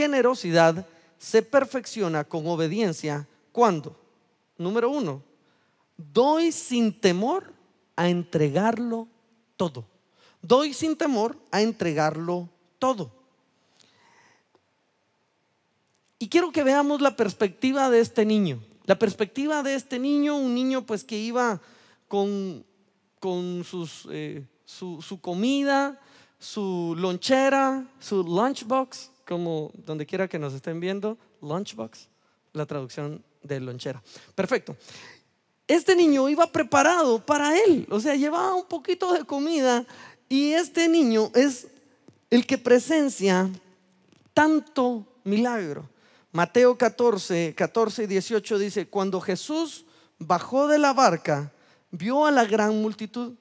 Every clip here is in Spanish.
generosidad se perfecciona con obediencia cuando, número uno, doy sin temor a entregarlo todo. Doy sin temor a entregarlo todo. Y quiero que veamos la perspectiva de este niño. La perspectiva de este niño, un niño pues que iba con, sus, eh, su, su comida, su lonchera, su lunchbox, como donde quiera que nos estén viendo, lunchbox, la traducción de lonchera. Perfecto. Este niño iba preparado para él, o sea, llevaba un poquito de comida y este niño es el que presencia tanto milagro. Mateo 14, 14 y 18 dice, cuando Jesús bajó de la barca, vio a la gran multitud,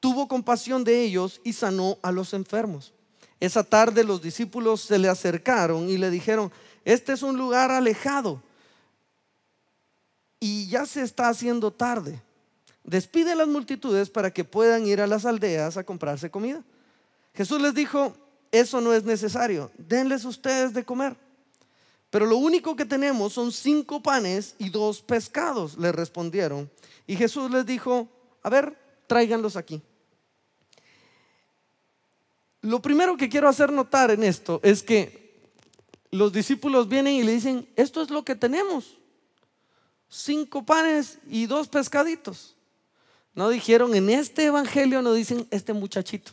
tuvo compasión de ellos y sanó a los enfermos. Esa tarde los discípulos se le acercaron y le dijeron, este es un lugar alejado y ya se está haciendo tarde. Despide a las multitudes para que puedan ir a las aldeas a comprarse comida. Jesús les dijo, eso no es necesario, denles ustedes de comer. Pero lo único que tenemos son cinco panes y dos pescados, le respondieron. Y Jesús les dijo, a ver, tráiganlos aquí. Lo primero que quiero hacer notar en esto es que los discípulos vienen y le dicen, esto es lo que tenemos. Cinco panes y dos pescaditos. No dijeron, en este evangelio no dicen este muchachito.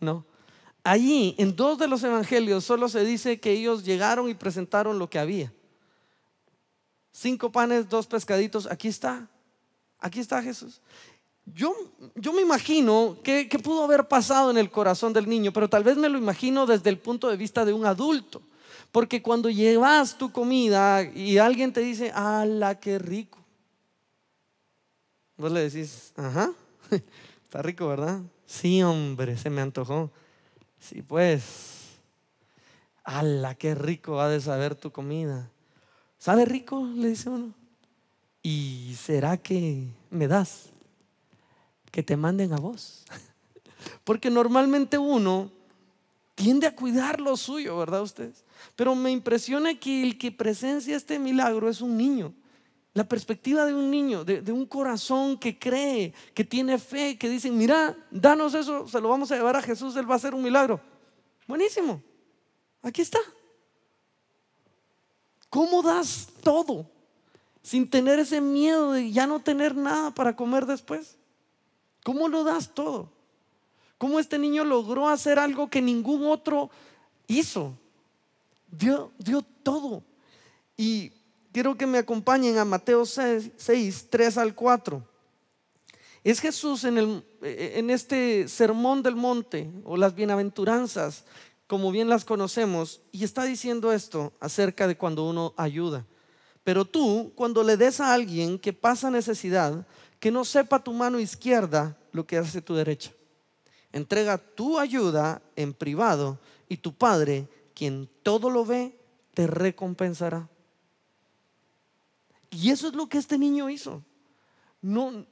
No. Allí, en dos de los evangelios, solo se dice que ellos llegaron y presentaron lo que había. Cinco panes, dos pescaditos, aquí está. Aquí está Jesús. Yo, yo me imagino qué pudo haber pasado en el corazón del niño, pero tal vez me lo imagino desde el punto de vista de un adulto. Porque cuando llevas tu comida y alguien te dice, ¡ala, qué rico! Vos le decís, ajá, está rico, ¿verdad? Sí, hombre, se me antojó. Sí, pues, ¡ala, qué rico ha de saber tu comida! ¿Sabe rico? Le dice uno. ¿Y será que me das? que te manden a vos. Porque normalmente uno tiende a cuidar lo suyo, ¿verdad ustedes? Pero me impresiona que el que presencia este milagro es un niño. La perspectiva de un niño, de, un corazón que cree, que tiene fe, que dice, mira, danos eso, se lo vamos a llevar a Jesús, Él va a hacer un milagro. Buenísimo, aquí está. ¿Cómo das todo sin tener ese miedo de ya no tener nada para comer después? ¿Cómo lo das todo? ¿Cómo este niño logró hacer algo que ningún otro hizo? Dio, dio todo. Y quiero que me acompañen a Mateo 6, 3 al 4. Es Jesús en, el, eh, en este sermón del monte o las bienaventuranzas, como bien las conocemos, y está diciendo esto acerca de cuando uno ayuda. Pero tú, cuando le des a alguien que pasa necesidad, que no sepa tu mano izquierda lo que hace tu derecha. Entrega tu ayuda en privado y tu Padre, quien todo lo ve, te recompensará. Y eso es lo que este niño hizo. No,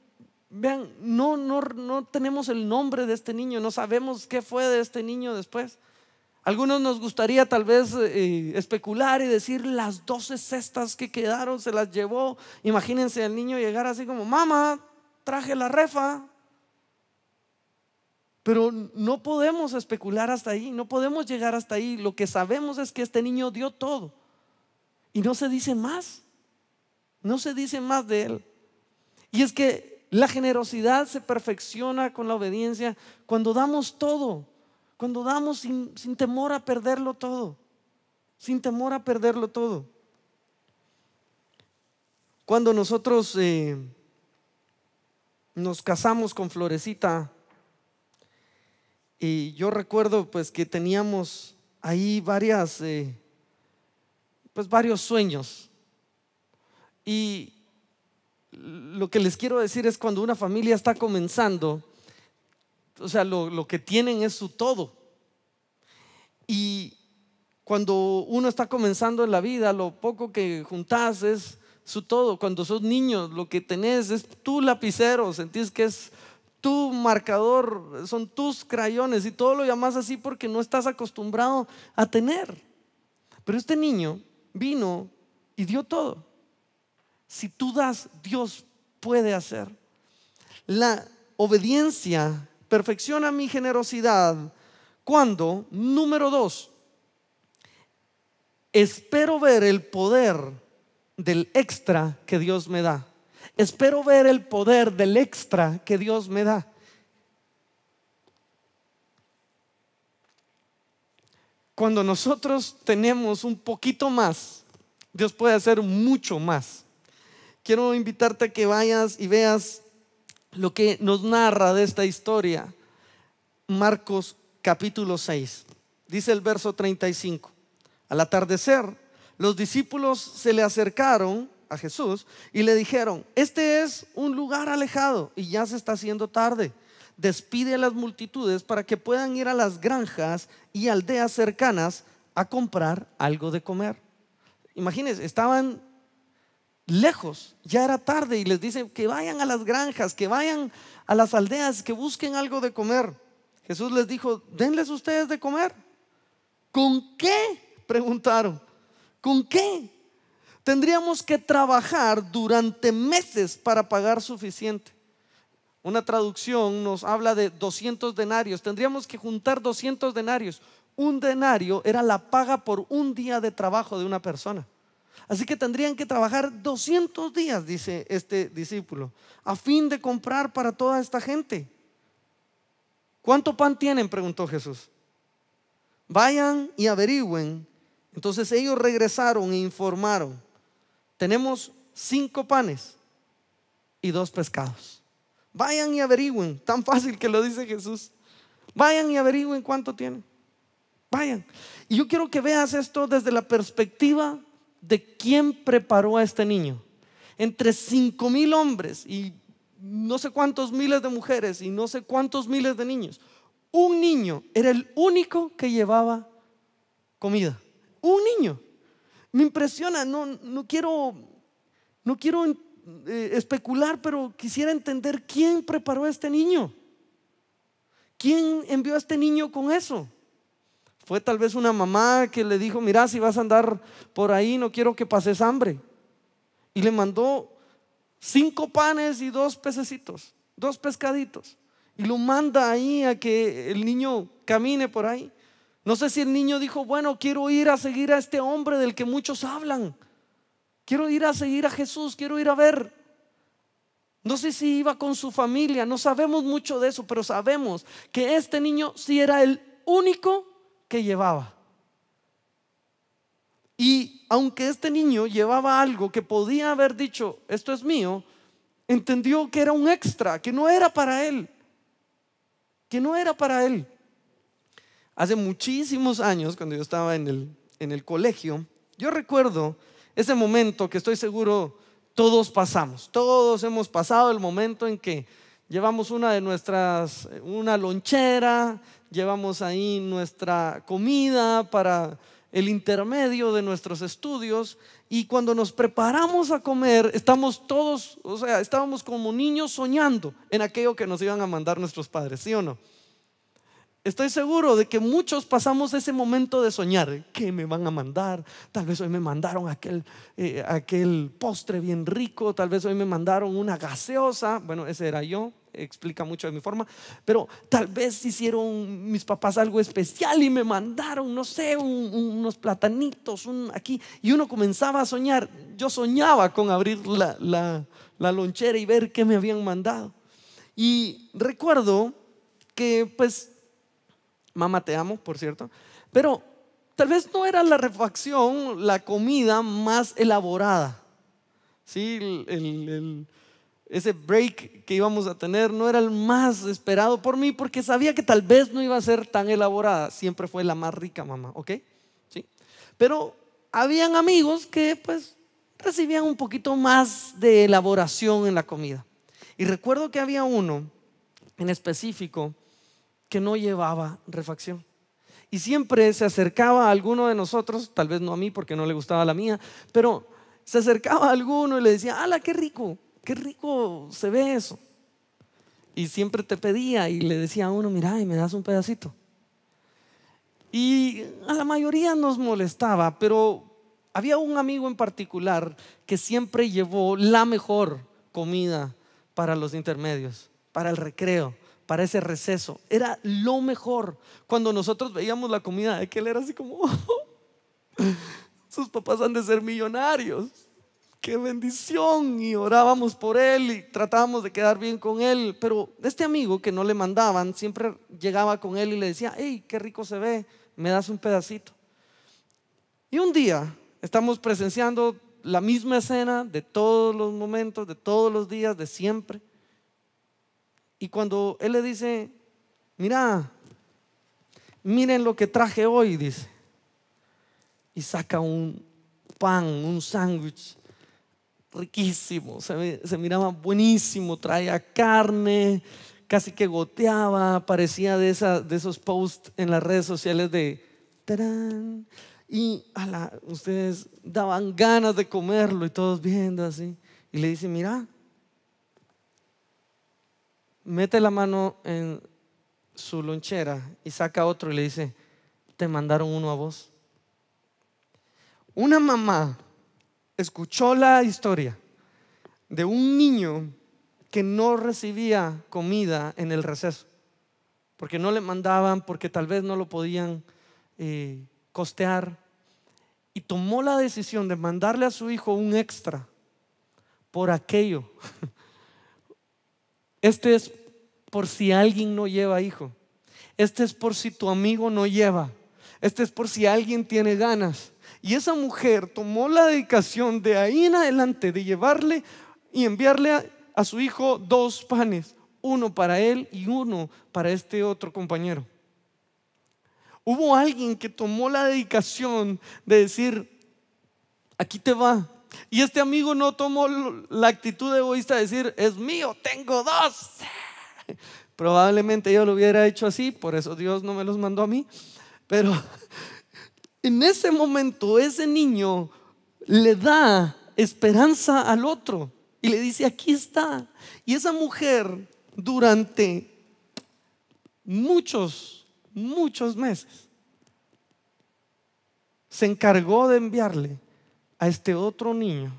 vean, no, no, no tenemos el nombre de este niño, no sabemos qué fue de este niño después. Algunos nos gustaría tal vez eh, especular y decir las 12 cestas que quedaron se las llevó. Imagínense al niño llegar así como, mamá, traje la refa. Pero no podemos especular hasta ahí, no podemos llegar hasta ahí. Lo que sabemos es que este niño dio todo. Y no se dice más, no se dice más de él. Y es que la generosidad se perfecciona con la obediencia cuando damos todo cuando damos sin, temor a perderlo todo. Sin temor a perderlo todo. Cuando nosotros eh, nos casamos con Florecita, y yo recuerdo pues que teníamos ahí varias, eh, pues varios sueños. Y lo que les quiero decir es cuando una familia está comenzando, o sea, lo, lo que tienen es su todo. Y cuando uno está comenzando en la vida, lo poco que juntás es su todo. Cuando sos niño, lo que tenés es tu lapicero, sentís que es tu marcador, son tus crayones y todo lo llamás así porque no estás acostumbrado a tener. Pero este niño vino y dio todo. Si tú das, Dios puede hacer. La obediencia perfecciona mi generosidad cuando, número dos, espero ver el poder del extra que Dios me da. Espero ver el poder del extra que Dios me da. Cuando nosotros tenemos un poquito más, Dios puede hacer mucho más. Quiero invitarte a que vayas y veas lo que nos narra de esta historia Marcos capítulo 6. Dice el verso 35. Al atardecer, los discípulos se le acercaron a Jesús y le dijeron, este es un lugar alejado y ya se está haciendo tarde. Despide a las multitudes para que puedan ir a las granjas y aldeas cercanas a comprar algo de comer. Imagínense, estaban lejos, ya era tarde y les dice que vayan a las granjas, que vayan a las aldeas, que busquen algo de comer. Jesús les dijo, denles ustedes de comer. ¿Con qué? Preguntaron. ¿Con qué? Tendríamos que trabajar durante meses para pagar suficiente. Una traducción nos habla de 200 denarios. Tendríamos que juntar 200 denarios. Un denario era la paga por un día de trabajo de una persona. Así que tendrían que trabajar 200 días, dice este discípulo, a fin de comprar para toda esta gente. ¿Cuánto pan tienen? preguntó Jesús. Vayan y averigüen. Entonces ellos regresaron e informaron. Tenemos cinco panes y dos pescados. Vayan y averigüen. Tan fácil que lo dice Jesús. Vayan y averigüen cuánto tienen. Vayan. Y yo quiero que veas esto desde la perspectiva de quién preparó a este niño. Entre cinco mil hombres y no sé cuántos miles de mujeres y no sé cuántos miles de niños. Un niño era el único que llevaba comida. Un niño. Me impresiona, no, no quiero, no quiero eh, especular, pero quisiera entender quién preparó a este niño. ¿Quién envió a este niño con eso? Fue tal vez una mamá que le dijo, mira, si vas a andar por ahí, no quiero que pases hambre. Y le mandó cinco panes y dos pececitos, dos pescaditos. Y lo manda ahí a que el niño camine por ahí. No sé si el niño dijo, bueno, quiero ir a seguir a este hombre del que muchos hablan. Quiero ir a seguir a Jesús, quiero ir a ver. No sé si iba con su familia, no sabemos mucho de eso, pero sabemos que este niño sí era el único llevaba. Y aunque este niño llevaba algo que podía haber dicho, esto es mío, entendió que era un extra, que no era para él, que no era para él. Hace muchísimos años, cuando yo estaba en el, en el colegio, yo recuerdo ese momento que estoy seguro todos pasamos, todos hemos pasado el momento en que llevamos una de nuestras, una lonchera llevamos ahí nuestra comida para el intermedio de nuestros estudios y cuando nos preparamos a comer estamos todos, o sea, estábamos como niños soñando en aquello que nos iban a mandar nuestros padres, ¿sí o no? Estoy seguro de que muchos pasamos ese momento de soñar, ¿qué me van a mandar? Tal vez hoy me mandaron aquel, eh, aquel postre bien rico, tal vez hoy me mandaron una gaseosa, bueno, ese era yo, explica mucho de mi forma, pero tal vez hicieron mis papás algo especial y me mandaron, no sé, unos platanitos aquí, y uno comenzaba a soñar. Yo soñaba con abrir la, lonchera y ver qué me habían mandado. Y recuerdo que, pues, mamá te amo, por cierto, pero tal vez no era la refacción, la comida más elaborada. Sí, el ese break que íbamos a tener no era el más esperado por mí porque sabía que tal vez no iba a ser tan elaborada. Siempre fue la más rica mamá, ¿ok? ¿Sí? Pero habían amigos que pues recibían un poquito más de elaboración en la comida. Y recuerdo que había uno en específico que no llevaba refacción. Y siempre se acercaba a alguno de nosotros, tal vez no a mí porque no le gustaba la mía, pero se acercaba a alguno y le decía, ¡Hala, qué rico! qué rico se ve eso. Y siempre te pedía y le decía a uno, mira, y me das un pedacito. Y a la mayoría nos molestaba, pero había un amigo en particular que siempre llevó la mejor comida para los intermedios, para el recreo, para ese receso. Era lo mejor. Cuando nosotros veíamos la comida de él era así como, sus papás han de ser millonarios qué bendición. Y orábamos por él y tratábamos de quedar bien con él. Pero este amigo que no le mandaban siempre llegaba con él y le decía, hey, qué rico se ve, me das un pedacito. Y un día estamos presenciando la misma escena de todos los momentos, de todos los días, de siempre. Y cuando él le dice, mira, miren lo que traje hoy, dice. Y saca un pan, un sándwich riquísimo, se, miraba buenísimo, traía carne, casi que goteaba, parecía de, de esos posts en las redes sociales de y la ustedes daban ganas de comerlo y todos viendo así. Y le dice, mira, mete la mano en su lonchera y saca otro y le dice, te mandaron uno a vos. Una mamá escuchó la historia de un niño que no recibía comida en el receso, porque no le mandaban, porque tal vez no lo podían eh, costear, y tomó la decisión de mandarle a su hijo un extra por aquello. Este es por si alguien no lleva hijo. Este es por si tu amigo no lleva. Este es por si alguien tiene ganas. Y esa mujer tomó la dedicación de ahí en adelante de llevarle y enviarle a, su hijo dos panes, uno para él y uno para este otro compañero. Hubo alguien que tomó la dedicación de decir, aquí te va. Y este amigo no tomó la actitud egoísta de decir, es mío, tengo dos. Probablemente yo lo hubiera hecho así, por eso Dios no me los mandó a mí. Pero, en ese momento ese niño le da esperanza al otro y le dice, aquí está. Y esa mujer durante muchos, muchos meses se encargó de enviarle a este otro niño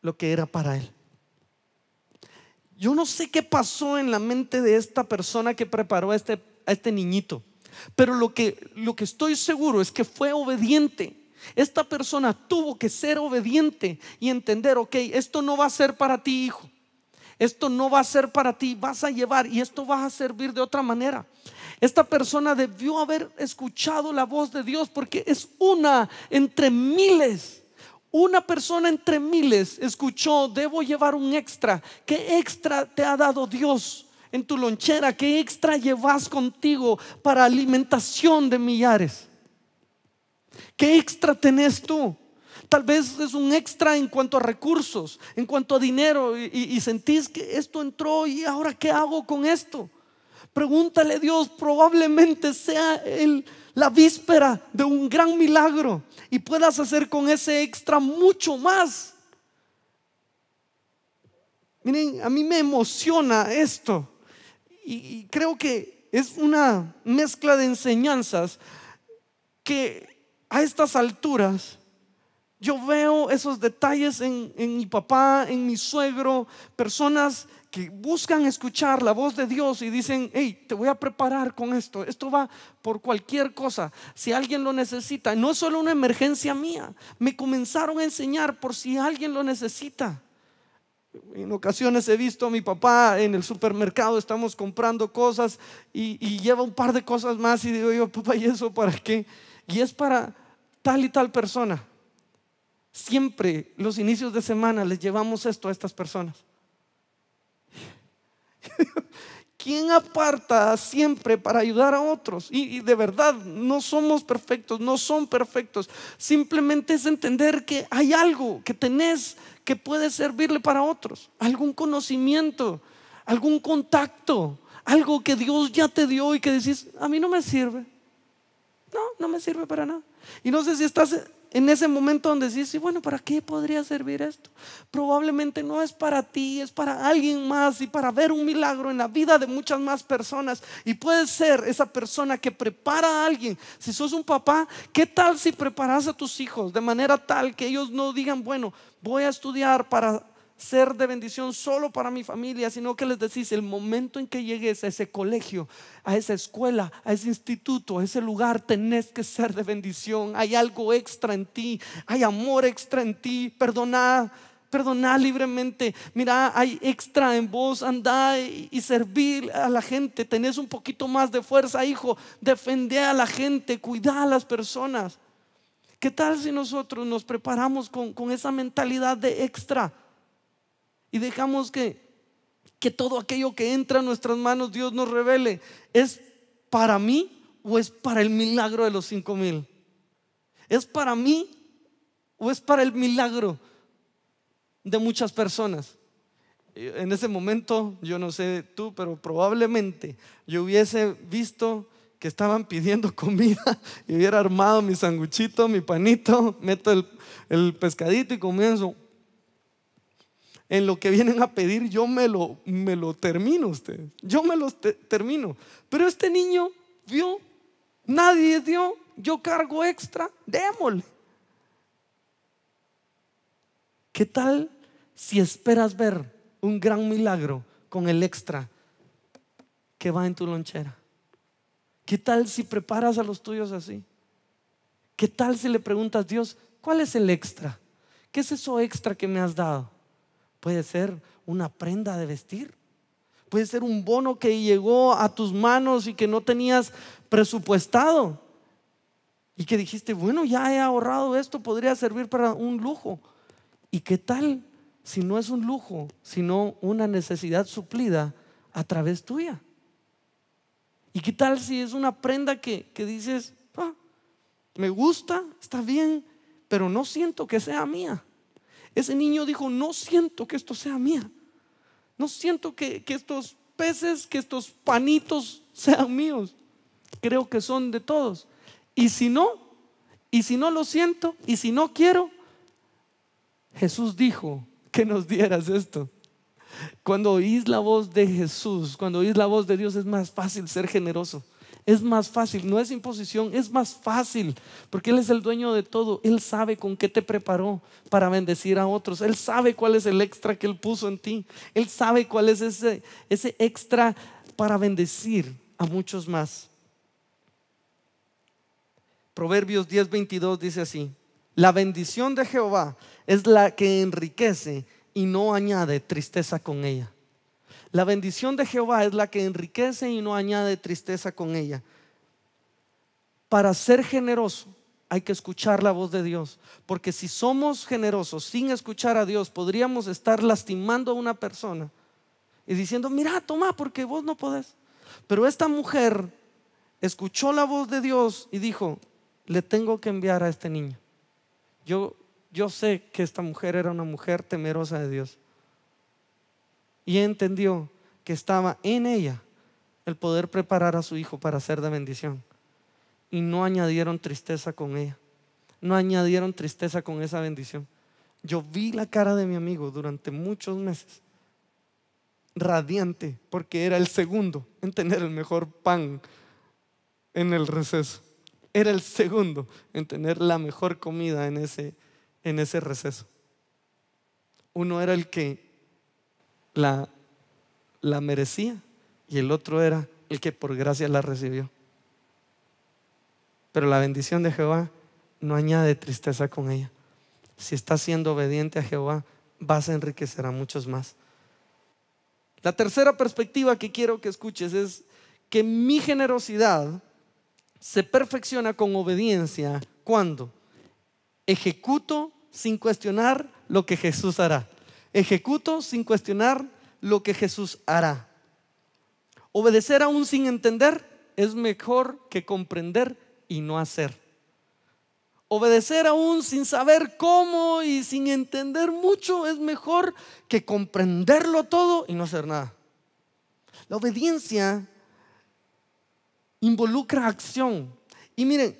lo que era para él. Yo no sé qué pasó en la mente de esta persona que preparó a este, este niñito. Pero lo que, lo que estoy seguro es que fue obediente. Esta persona tuvo que ser obediente y entender, ok, esto no va a ser para ti, hijo. Esto no va a ser para ti, vas a llevar y esto va a servir de otra manera. Esta persona debió haber escuchado la voz de Dios porque es una entre miles. Una persona entre miles escuchó, debo llevar un extra. ¿Qué extra te ha dado Dios? en tu lonchera? ¿Qué extra llevas contigo para alimentación de millares? ¿Qué extra tenés tú? Tal vez es un extra en cuanto a recursos, en cuanto a dinero y, sentís que esto entró y ahora qué hago con esto. Pregúntale a Dios, probablemente sea la víspera de un gran milagro y puedas hacer con ese extra mucho más. Miren, a mí me emociona esto y, creo que es una mezcla de enseñanzas que a estas alturas yo veo esos detalles en, en, mi papá, en mi suegro, personas que buscan escuchar la voz de Dios y dicen, hey, te voy a preparar con esto, esto va por cualquier cosa, si alguien lo necesita, no es solo una emergencia mía, me comenzaron a enseñar por si alguien lo necesita. En ocasiones he visto a mi papá en el supermercado, estamos comprando cosas y, lleva un par de cosas más y digo yo, papá, ¿y eso para qué? Y es para tal y tal persona. Siempre los inicios de semana les llevamos esto a estas personas. ¿Quién aparta siempre para ayudar a otros? y, de verdad, no somos perfectos, no son perfectos. Simplemente es entender que hay algo que tenés que puede servirle para otros, algún conocimiento, algún contacto, algo que Dios ya te dio y que decís, a mí no me sirve. No, no me sirve para nada. Y no sé si estás en ese momento donde decís, bueno, ¿para qué podría servir esto? Probablemente no es para ti, es para alguien más y para ver un milagro en la vida de muchas más personas. Y puedes ser esa persona que prepara a alguien. Si sos un papá, ¿qué tal si preparas a tus hijos de manera tal que ellos no digan, bueno, voy a estudiar para ser de bendición solo para mi familia, sino que les decís, el momento en que llegues a ese colegio, a esa escuela, a ese instituto, a ese lugar, tenés que ser de bendición. Hay algo extra en ti, hay amor extra en ti, perdona perdonad libremente. Mira, hay extra en vos, andá y, servir a la gente. Tenés un poquito más de fuerza, hijo. Defende a la gente, cuida a las personas. ¿Qué tal si nosotros nos preparamos con, con esa mentalidad de extra? y dejamos que, que todo aquello que entra en nuestras manos Dios nos revele. ¿Es para mí o es para el milagro de los cinco mil? ¿Es para mí o es para el milagro de muchas personas? En ese momento, yo no sé tú, pero probablemente yo hubiese visto que estaban pidiendo comida y hubiera armado mi sanguchito, mi panito, meto el pescadito y comienzo en lo que vienen a pedir, yo me lo, me lo termino usted. Yo me lo termino. Pero este niño vio nadie dio, yo cargo extra, démosle. ¿Qué tal si esperas ver un gran milagro con el extra que va en tu lonchera? ¿Qué tal si preparas a los tuyos así? ¿Qué tal si le preguntas, a Dios, ¿cuál es el extra? ¿Qué es eso extra que me has dado? Puede ser una prenda de vestir. Puede ser un bono que llegó a tus manos y que no tenías presupuestado. Y que dijiste, bueno, ya he ahorrado esto, podría servir para un lujo. ¿Y qué tal si no es un lujo, sino una necesidad suplida a través tuya? ¿Y qué tal si es una prenda que, dices, ah, me gusta, está bien, pero no siento que sea mía? Ese niño dijo, no siento que esto sea mía. No siento que, que estos peces, que estos panitos sean míos. Creo que son de todos. Y si no, y si no lo siento, y si no quiero, Jesús dijo que nos dieras esto. Cuando oís la voz de Jesús, cuando oís la voz de Dios es más fácil ser generoso. Es más fácil, no es imposición, es más fácil, porque Él es el dueño de todo. Él sabe con qué te preparó para bendecir a otros. Él sabe cuál es el extra que Él puso en ti. Él sabe cuál es ese, ese extra para bendecir a muchos más. Proverbios 10:22 dice así, la bendición de Jehová es la que enriquece y no añade tristeza con ella. La bendición de Jehová es la que enriquece y no añade tristeza con ella. Para ser generoso hay que escuchar la voz de Dios, porque si somos generosos sin escuchar a Dios, podríamos estar lastimando a una persona y diciendo, mira, toma, porque vos no podés. Pero esta mujer escuchó la voz de Dios y dijo, le tengo que enviar a este niño. Yo, yo sé que esta mujer era una mujer temerosa de Dios y entendió que estaba en ella el poder preparar a su hijo para ser de bendición. Y no añadieron tristeza con ella. No añadieron tristeza con esa bendición. Yo vi la cara de mi amigo durante muchos meses, radiante, porque era el segundo en tener el mejor pan en el receso. Era el segundo en tener la mejor comida en ese, en ese receso. Uno era el que la, merecía y el otro era el que por gracia la recibió. Pero la bendición de Jehová no añade tristeza con ella. Si estás siendo obediente a Jehová, vas a enriquecer a muchos más. La tercera perspectiva que quiero que escuches es que mi generosidad se perfecciona con obediencia cuando ejecuto sin cuestionar lo que Jesús hará. Ejecuto sin cuestionar lo que Jesús hará. Obedecer aún sin entender es mejor que comprender y no hacer. Obedecer aún sin saber cómo y sin entender mucho es mejor que comprenderlo todo y no hacer nada. La obediencia involucra acción. Y miren,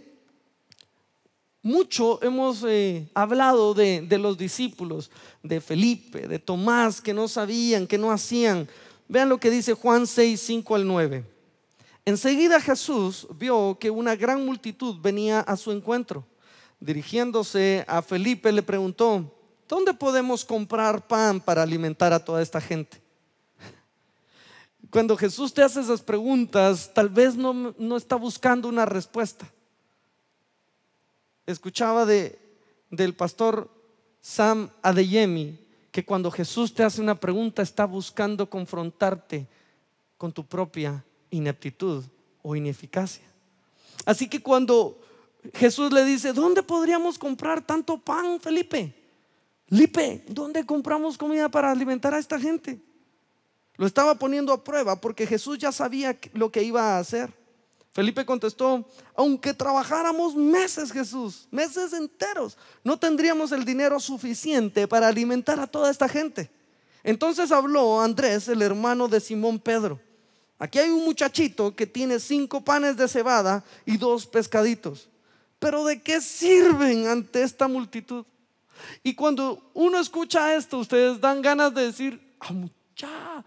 mucho hemos eh, hablado de, los discípulos, de Felipe, de Tomás, que no sabían, que no hacían. Vean lo que dice Juan 6, 5 al 9. Enseguida Jesús vio que una gran multitud venía a su encuentro. Dirigiéndose a Felipe le preguntó, ¿dónde podemos comprar pan para alimentar a toda esta gente? Cuando Jesús te hace esas preguntas, tal vez no, no está buscando una respuesta escuchaba de, del pastor Sam Adeyemi que cuando Jesús te hace una pregunta está buscando confrontarte con tu propia ineptitud o ineficacia. Así que cuando Jesús le dice, ¿dónde podríamos comprar tanto pan, Felipe? Felipe, ¿dónde compramos comida para alimentar a esta gente? Lo estaba poniendo a prueba porque Jesús ya sabía lo que iba a hacer. Felipe contestó, aunque trabajáramos meses, Jesús, meses enteros, no tendríamos el dinero suficiente para alimentar a toda esta gente. Entonces habló Andrés, el hermano de Simón Pedro. Aquí hay un muchachito que tiene cinco panes de cebada y dos pescaditos. Pero ¿de qué sirven ante esta multitud? Y cuando uno escucha esto, ustedes dan ganas de decir, A muchacha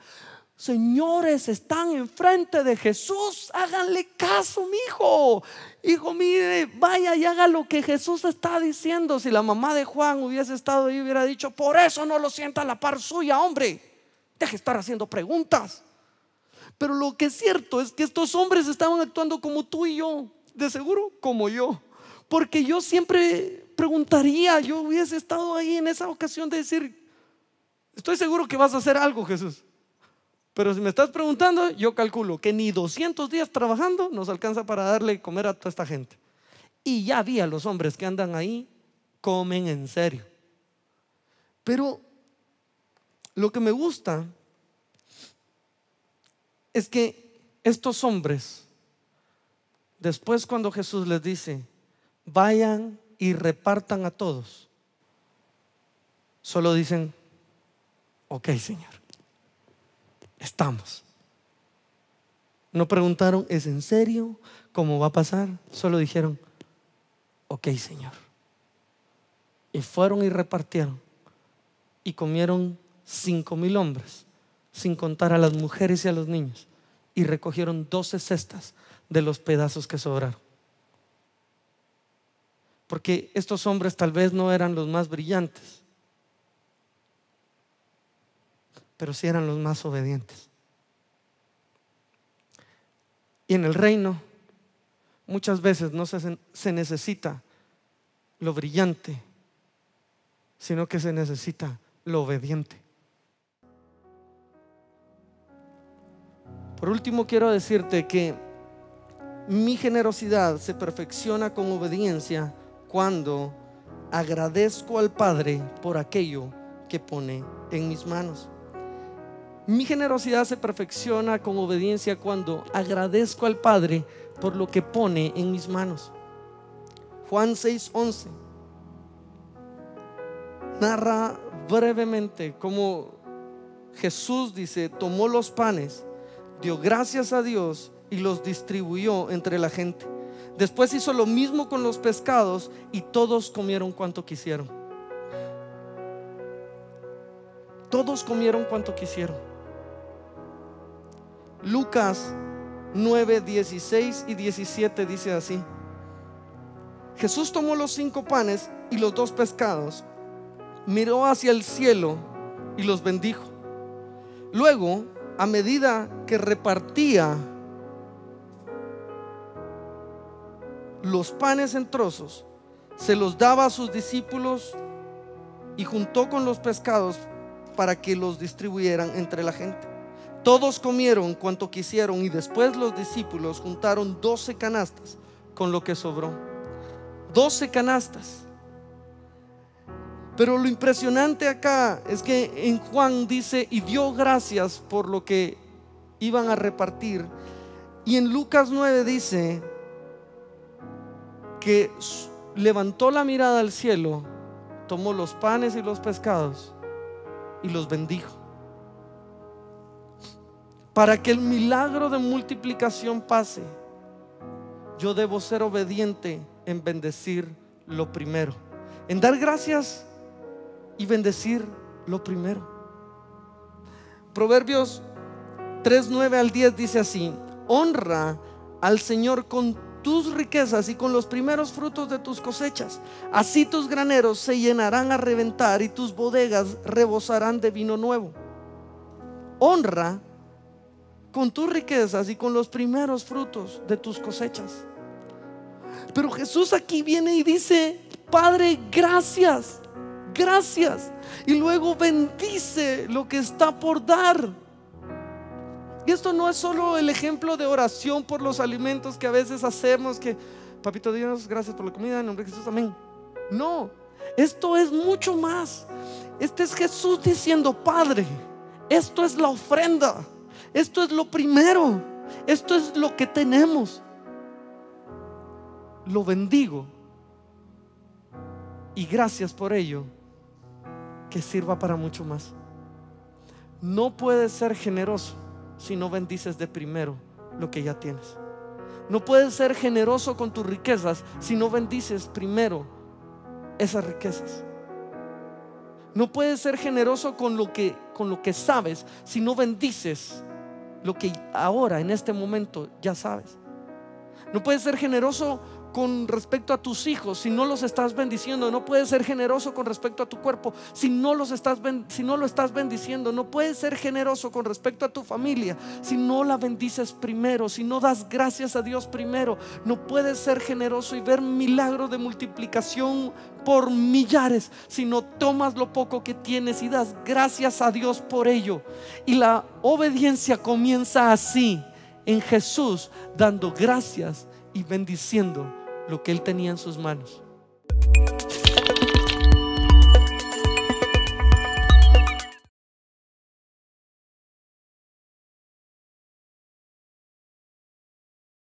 Señores, están enfrente de Jesús. Háganle caso, mi hijo. Hijo, mire, vaya y haga lo que Jesús está diciendo. Si la mamá de Juan hubiese estado ahí, hubiera dicho: Por eso no lo sienta a la par suya, hombre. Deje estar haciendo preguntas. Pero lo que es cierto es que estos hombres estaban actuando como tú y yo, de seguro como yo. Porque yo siempre preguntaría, yo hubiese estado ahí en esa ocasión de decir: Estoy seguro que vas a hacer algo, Jesús. Pero si me estás preguntando, yo calculo que ni 200 días trabajando nos alcanza para darle comer a toda esta gente. Y ya había los hombres que andan ahí, comen en serio. Pero lo que me gusta es que estos hombres, después cuando Jesús les dice, vayan y repartan a todos, solo dicen, ok Señor estamos. No preguntaron, ¿es en serio? ¿Cómo va a pasar? Solo dijeron, ok Señor. Y fueron y repartieron. Y comieron cinco mil hombres, sin contar a las mujeres y a los niños. Y recogieron doce cestas de los pedazos que sobraron. Porque estos hombres tal vez no eran los más brillantes, pero si eran los más obedientes. Y en el reino muchas veces no se necesita lo brillante, sino que se necesita lo obediente. Por último, quiero decirte que mi generosidad se perfecciona con obediencia cuando agradezco al Padre por aquello que pone en mis manos. Mi generosidad se perfecciona con obediencia cuando agradezco al Padre por lo que pone en mis manos. Juan 6:11 narra brevemente cómo Jesús dice, tomó los panes, dio gracias a Dios y los distribuyó entre la gente. Después hizo lo mismo con los pescados y todos comieron cuanto quisieron. Todos comieron cuanto quisieron. Lucas 9, 16 y 17 dice así. Jesús tomó los cinco panes y los dos pescados, miró hacia el cielo y los bendijo. Luego, a medida que repartía los panes en trozos, se los daba a sus discípulos y juntó con los pescados para que los distribuyeran entre la gente. Todos comieron cuanto quisieron y después los discípulos juntaron doce canastas con lo que sobró. Doce canastas. Pero lo impresionante acá es que en Juan dice, y dio gracias por lo que iban a repartir. Y en Lucas 9 dice que levantó la mirada al cielo, tomó los panes y los pescados y los bendijo para que el milagro de multiplicación pase, yo debo ser obediente en bendecir lo primero, en dar gracias y bendecir lo primero. Proverbios 3, 9 al 10 dice así, honra al Señor con tus riquezas y con los primeros frutos de tus cosechas. Así tus graneros se llenarán a reventar y tus bodegas rebosarán de vino nuevo. Honra con tus riquezas y con los primeros frutos de tus cosechas. Pero Jesús aquí viene y dice, Padre, gracias, gracias. Y luego bendice lo que está por dar. Y esto no es solo el ejemplo de oración por los alimentos que a veces hacemos, que, papito Dios, gracias por la comida, en nombre de Jesús, amén. No, esto es mucho más. Este es Jesús diciendo, Padre, esto es la ofrenda. Esto es lo primero. Esto es lo que tenemos. Lo bendigo. Y gracias por ello. Que sirva para mucho más. No puedes ser generoso si no bendices de primero lo que ya tienes. No puedes ser generoso con tus riquezas si no bendices primero esas riquezas. No puedes ser generoso con lo que, con lo que sabes si no bendices lo que ahora, en este momento, ya sabes. No puedes ser generoso con respecto a tus hijos si no los estás bendiciendo. No puedes ser generoso con respecto a tu cuerpo si no, los estás, si no lo estás bendiciendo. No puedes ser generoso con respecto a tu familia si no la bendices primero, si no das gracias a Dios primero. No puedes ser generoso y ver Milagro de multiplicación por millares si no tomas lo poco que tienes y das gracias a Dios por ello. Y la obediencia comienza así, en Jesús, dando gracias y bendiciendo lo que él tenía en sus manos.